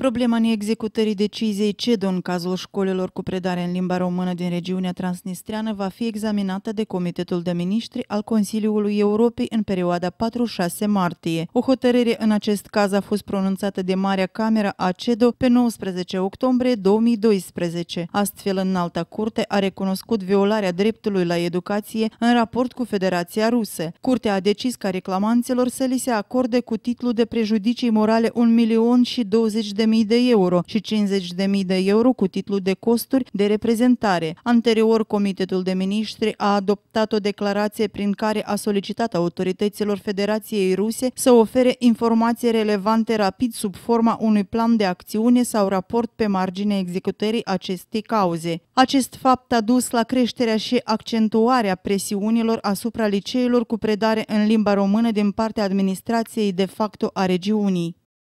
Problema neexecutării deciziei CEDO în cazul școlilor cu predare în limba română din regiunea transnistreană va fi examinată de Comitetul de Ministri al Consiliului Europei în perioada 4-6 martie. O hotărâre în acest caz a fost pronunțată de Marea Cameră a CEDO pe 19 octombrie 2012. Astfel, înalta curte a recunoscut violarea dreptului la educație în raport cu Federația Rusă. Curtea a decis ca reclamanților să li se acorde cu titlu de prejudicii morale 1 milion și 20 de de euro și 50.000 de euro cu titlu de costuri de reprezentare. Anterior, Comitetul de Ministri a adoptat o declarație prin care a solicitat autorităților Federației Ruse să ofere informații relevante rapid sub forma unui plan de acțiune sau raport pe marginea executării acestei cauze. Acest fapt a dus la creșterea și accentuarea presiunilor asupra liceilor cu predare în limba română din partea administrației de facto a regiunii.